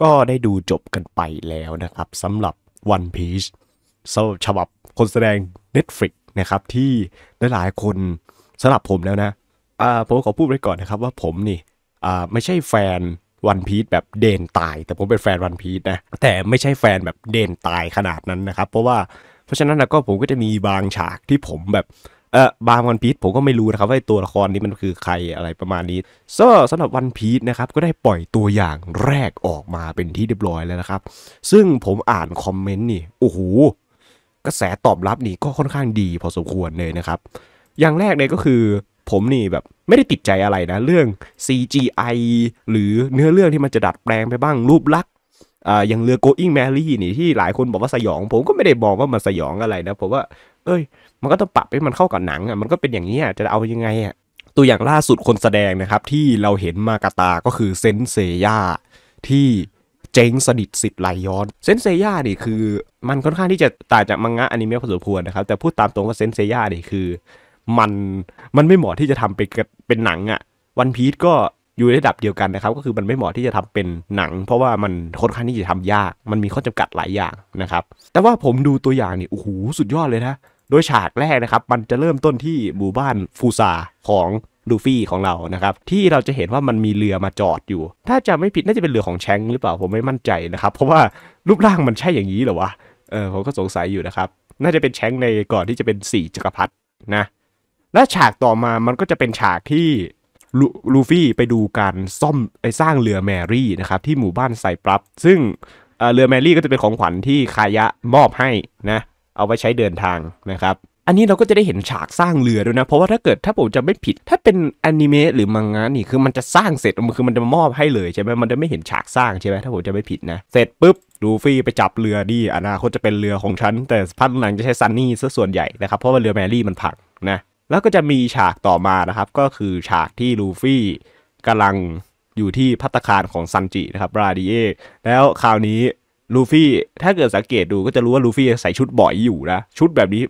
ก็ได้ดูจบกันไปแล้วนะครับสำหรับ One Piece ฉบับคนแสดง Netflix นะครับที่หลายหลายคนสำหรับผมแล้วนะผมขอพูดไว้ก่อนนะครับว่าผมนี่ไม่ใช่แฟนวันพีชแบบเด่นตาย แต่ผมเป็นแฟนวันพีชนะ แต่ไม่ใช่แฟนแบบเด่นตายขนาดนั้นนะครับ เพราะว่า เพราะฉะนั้นก็ผมก็จะมีบางฉากที่ผมแบบเออบางวันพีชผมก็ไม่รู้นะครับว่าตัวละครนี้มันคือใครอะไรประมาณนี้่งสำหรับวันพีชนะครับก็ได้ปล่อยตัวอย่างแรกออกมาเป็นที่เรียบร้อยแล้วนะครับ ซึ่งผมอ่านคอมเมนต์นี่โอ้โหกระแสตอบรับนี่ก็ค่อนข้างดีพอสมควรเลยนะครับ อย่างแรกเลยก็คือผมนี่แบบไม่ได้ติดใจอะไรนะเรื่อง CGI หรือเนื้อเรื่องที่มันจะดัดแปลงไปบ้างรูปลักษณ์อย่างเรือ Going Mary นี่ ที่หลายคนบอกว่าสยอง ผมก็ไม่ได้บอกว่ามันสยองอะไรนะผมว่าเอ้ยมันก็ต้องปรับให้มันเข้ากับหนังอ่ะ มันก็เป็นอย่างนี้อ่ะจะเอายังไงอ่ะ ตัวอย่างล่าสุดคนแสดงนะครับ ที่เราเห็นมากตาก็คือเซนเซย่าที่เจงสนิทสิทธิ์ไหลย้อน เซนเซย่านี่คือ มันค่อนข้างที่จะต่างจากมังงะอนิเมะพอสมควรนะครับแต่พูดตามตรงว่าเซนเซย่านี่คือมัน มันไม่เหมาะที่จะทำเป็นเป็นหนังอ่ะ วันพีทก็อยู่ในระดับเดียวกันนะครับ ก็คือมันไม่เหมาะที่จะทำเป็นหนัง เพราะว่ามันค่อนข้างที่จะทำยาก มันมีข้อจำกัดหลายอย่างนะครับ แต่ว่าผมดูตัวอย่างนี่โอ้โหสุดยอดเลยนะโดยฉากแรกนะครับมันจะเริ่มต้นที่หมู่บ้านฟูซาของลูฟี่ของเรานะครับที่เราจะเห็นว่ามันมีเรือมาจอดอยู่ ถ้าจะไม่ผิดน่าจะเป็นเรือของแชงหรือเปล่าผมไม่มั่นใจนะครับ เพราะว่ารูปร่างมันใช่อย่างนี้หรอวะเออผมก็สงสัยอยู่นะครับ น่าจะเป็นแชงในก่อนที่จะเป็นสี่จักรพรรดินะ และฉากต่อมามันก็จะเป็นฉากที่ลูฟี่ไปดูการซ่อมไปสร้างเรือแมรี่นะครับที่หมู่บ้านไซปรับ ซึ่งเรือแมรี่ก็จะเป็นของขวัญที่คายะมอบให้นะเอาไว้ใช้เดินทางนะครับ อันนี้เราก็จะได้เห็นฉากสร้างเรือด้วยนะ เพราะว่าถ้าเกิดถ้าผมจะไม่ผิด ถ้าเป็นอนิเมะหรือมังงะนี่ คือมันจะสร้างเสร็จ มันคือมันจะมอบให้เลยใช่ไหมมันจะไม่เห็นฉากสร้างใช่ไหมถ้าผมจะไม่ผิดนะ เสร็จปุ๊บ ลูฟี่ไปจับเรือดีอนาคตจะเป็นเรือของฉัน แต่พันหลังจะใช้ซันนี่ซะส่วนใหญ่นะครับ เพราะว่าเรือแมรี่มันพังนะ แล้วก็จะมีฉากต่อมานะครับ ก็คือฉากที่ลูฟี่กำลังอยู่ที่พัตคารของซันจินะครับ ราดิเอแล้วคราวนี้ลูฟี่ถ้าเกิดสังเกตดูก็จะรู้ว่าลูฟี่ใส่ชุดบ่อยอยู่นะ ชุดแบบนี้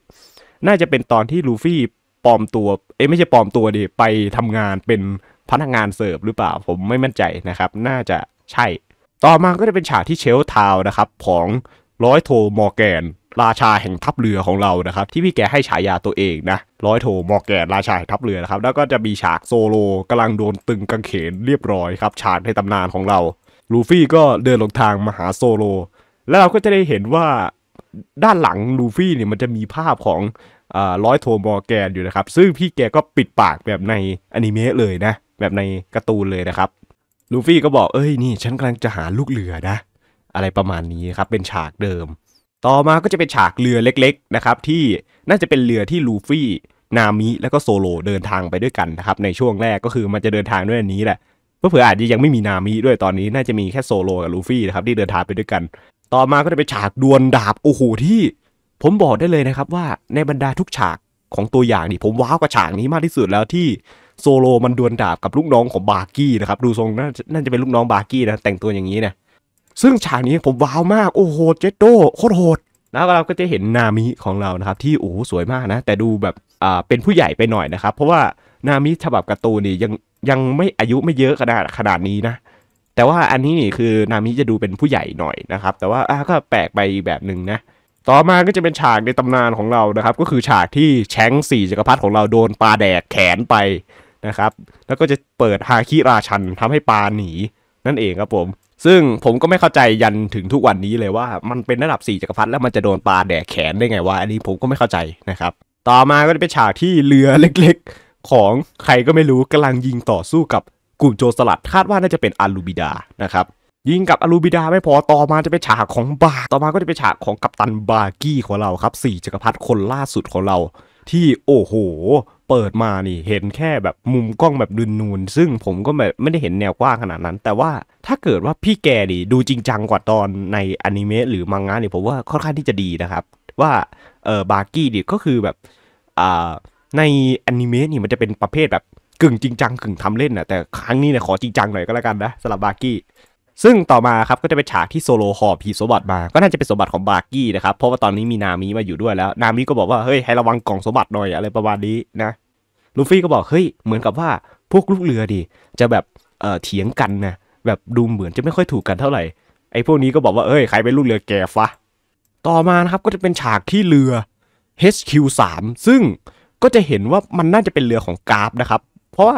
น่าจะเป็นตอนที่ลูฟี่ปลอมตัว เอ้ไม่ใช่ปลอมตัวดิไปทำงานเป็นพนักงานเสิร์ฟหรือเปล่าผมไม่มั่นใจนะครับ น่าจะใช่ ต่อมาก็จะเป็นฉากที่เชลทาวนะครับ ของร้อยโทมอร์แกน ราชาแห่งทัพเรือของเรานะครับ ที่พี่แกให้ฉายาตัวเองนะร้อยโทมอร์แกน ราชาแห่งทัพเรือนะครับ แล้วก็จะมีฉากโซโลกำลังโดนตึงกังเขนเรียบร้อยครับฉากในตำนานของเราลูฟี่ก็เดินหลงทางมาหาโซโล แล้วเราก็จะได้เห็นว่าด้านหลังลูฟี่เนี่ยมันจะมีภาพของร้อยโทมอแกนอยู่นะครับซึ่งพี่แกก็ปิดปากแบบในอนิเมะเลยนะ แบบในการ์ตูนเลยนะครับลูฟี่ก็บอกเอ้ยนี่ฉันกำลังจะหาลูกเรือนะ อะไรประมาณนี้ครับ เป็นฉากเดิม ต่อมาก็จะเป็นฉากเรือเล็กๆนะครับที่น่าจะเป็นเรือที่ลูฟี่นามิแล้วก็โซโลเดินทางไปด้วยกันนะครับในช่วงแรกก็คือมันจะเดินทางด้วยอันนี้แหละเผื่ออาจจะยังไม่มีนามิด้วยตอนนี้ น่าจะมีแค่โซโลกับลูฟี่นะครับที่เดินทางไปด้วยกัน ต่อมาก็จะไปฉากดวลดาบโอ้โห ที่ ผมบอกได้เลยนะครับว่าในบรรดาทุกฉากของตัวอย่างนี่ผมว้าว กับฉากนี้มากที่สุดแล้วที่โซโลมันดวลดาบกับลูกน้องของบาร์กี้นะครับดูทรงน่าจะน่าจะเป็นลูกน้องบาร์กี้นะแต่งตัวอย่างนี้นะซึ่งฉากนี้ผมว้าวมากโอ้โหเจโตโคตรโหด แล้วเราก็จะเห็นนามิของเรานะครับที่โอ้สวยมากนะแต่ดูแบบอ่าเป็นผู้ใหญ่ไปหน่อยนะครับ เพราะว่านามิฉบับการ์ตูนนี่ยังยังไม่อายุไม่เยอะขนาดขนาดนี้นะ แต่ว่าอันนี้นี่คือนามิจะดูเป็นผู้ใหญ่หน่อยนะครับ แต่ว่าก็แปลกไปแบบหนึ่งนะ ต่อมาก็จะเป็นฉากในตำนานของเรานะครับ ก็คือฉากที่แชงสี่จักรพรรดิของเราโดนปลาแดกแขนไปนะครับ แล้วก็จะเปิดฮาคิราชันทำให้ปลาหนีนั่นเองครับผม ซึ่งผมก็ไม่เข้าใจยันถึงทุกวันนี้เลยว่ามันเป็นระดับ 4 จักรพรรดิแล้วมันจะโดนปลาแดกแขนได้ไงวะ อันนี้ผมก็ไม่เข้าใจนะครับ ต่อมาก็จะเป็นฉากที่เรือเล็กของใครก็ไม่รู้กำลังยิงต่อสู้กับกลุ่มโจรสลัด คาดว่าน่าจะเป็นอารูบิดานะครับยิงกับอารูบิดาไม่พอต่อมาจะเป็นฉากของบาต่อมาก็จะเป็นฉากของกัปตันบาร์กี้ของเราครับสี่จักรพรรดิคนล่าสุดของเราที่โอ้โหเปิดมานี่เห็นแค่แบบมุมกล้องแบบดุนนูนซึ่งผมก็แบบไม่ได้เห็นแนวกว้างขนาดนั้น แต่ว่าถ้าเกิดว่าพี่แกดีดูจริงจังกว่าตอนในอนิเมะหรือมังงะนี่ผมว่าค่อนข้างที่จะดีนะครับ ว่าเออบาร์กี้ดีก็คือแบบอ่าในแอนิเมะนี่มันจะเป็นประเภทแบบกึ่งจริงจังกึ่งทำเล่นนะแต่ครั้งนี้เนี่ยขอจริงจังหน่อยก็แล้วกันนะสำหรับบาร์กี้ ซึ่งต่อมาครับก็จะเป็นฉากที่โซโลหอบผีสมบัติมา ก็น่าจะเป็นสมบัติของบาร์กี้นะครับ เพราะว่าตอนนี้มีนามิมาอยู่ด้วยแล้วนามิก็บอกว่าเฮ้ย ให้ระวังกล่องสมบัติหน่อยอะไรประมาณนี้นะลูฟี่ก็บอกเฮ้ยเหมือนกับว่าพวกลูกเรือดิจะแบบเอ่อเถียงกันนะแบบดูเหมือนจะไม่ค่อยถูกกันเท่าไหร่ไอ้พวกนี้ก็บอกว่าเอ้ยใครเป็นลูกเรือแกฟะต่อมานะครับก็จะเป็นฉากที่เรือ HQ3 ซึ่งก็จะเห็นว่ามันน่าจะเป็นเรือของกราฟนะครับ เพราะว่า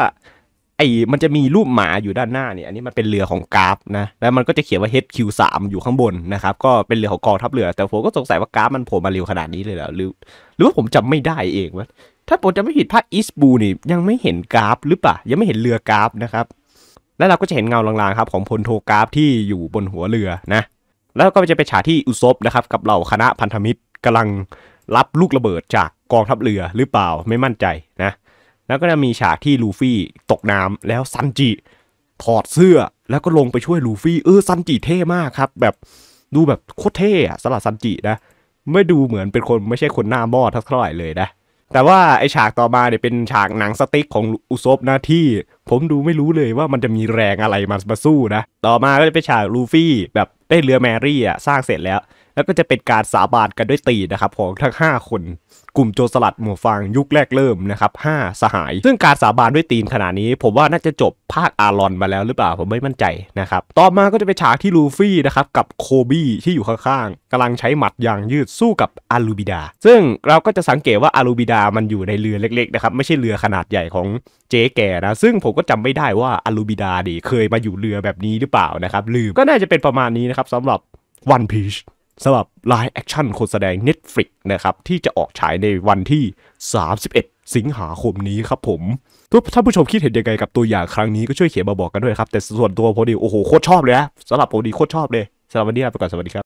ไอ้มันจะมีรูปหมาอยู่ด้านหน้าเนี่ย อันนี้มันเป็นเรือของกราฟนะ แล้วมันก็จะเขียนว่า HQ3 อยู่ข้างบนนะครับ ก็เป็นเรือของกองทัพเรือ แต่ผมก็สงสัยว่ากราฟมันโผล่มาเร็วขนาดนี้เลยเหรอหรือ หรือว่าผมจำไม่ได้เองวะถ้าผมจำไม่ผิดภาคอิสบูนี่ยังไม่เห็นกราฟ หรือเปล่ายังไม่เห็นเรือกราฟนะครับ แล้วเราก็จะเห็นเงาลางๆครับของพลโทกราฟ ที่อยู่บนหัวเรือนะ แล้วก็จะไปฉากที่อุซบนะครับกับเหล่าคณะพันธมิตรกำลังรับลูกระเบิดจากกองทัพเรือหรือเปล่าไม่มั่นใจนะ แล้วก็จะมีฉากที่ลูฟี่ตกน้ำแล้วซันจิถอดเสื้อแล้วก็ลงไปช่วยลูฟี่เออซันจิเท่มากครับแบบดูแบบโคตรเท่อะสำหรับซันจินะ ไม่ดูเหมือนเป็นคนไม่ใช่คนหน้ามอทั้เท่าไหร่เลยนะ แต่ว่าไอฉากต่อมาเนี่ยเป็นฉากหนังสติ๊กของอุซบนะที่ ผมดูไม่รู้เลยว่ามันจะมีแรงอะไรมามาสู้นะต่อมาก็จะเป็นฉากลูฟี่ แบบได้เรือแมรี่อ่ะสร้างเสร็จแล้วแล้วก็จะเป็นการสาบานกันด้วยตีนะครับ ของทั้ง 5 คนกลุ่มโจรสลัดหมู่ฟางยุคแรกเริ่มนะครับ 5 สหาย ซึ่งการสาบานด้วยตีนขนาดนี้ ผมว่าน่าจะจบภาคอารอนมาแล้วหรือเปล่า ผมไม่มั่นใจนะครับต่อมาก็จะไปฉากที่ลูฟี่นะครับ กับโคบี้ที่อยู่ข้างๆกำลังใช้หมัดยางยืดสู้กับอารูบิดา ซึ่งเราก็จะสังเกตว่าอารูบิดามันอยู่ในเรือเล็กๆนะครับไม่ใช่เรือขนาดใหญ่ของเจ๊แก่นะซึ่งผมก็จำไม่ได้ว่าอารูบิดาดิเคยมาอยู่เรือแบบนี้หรือเปล่านะครับลืมก็น่าจะเป็นประมาณนี้นะครับสำหรับ One Piece สำหรับไลฟ์แอคชั่นคนแสดง Netflix นะครับ ที่จะออกฉายในวันที่ 31 สิงหาคมนี้ครับผมทุกท่านผู้ชมคิดเห็นยังไงกับตัวอย่างครั้งนี้ก็ช่วยเขียนมาบอกกันด้วยครับ แต่ส่วนตัวพอดี โอ้โห โคตรชอบเลยนะสำหรับพอดีโคตรชอบเลยสำหรับวันนี้ไปก่อนสวัสดีครับ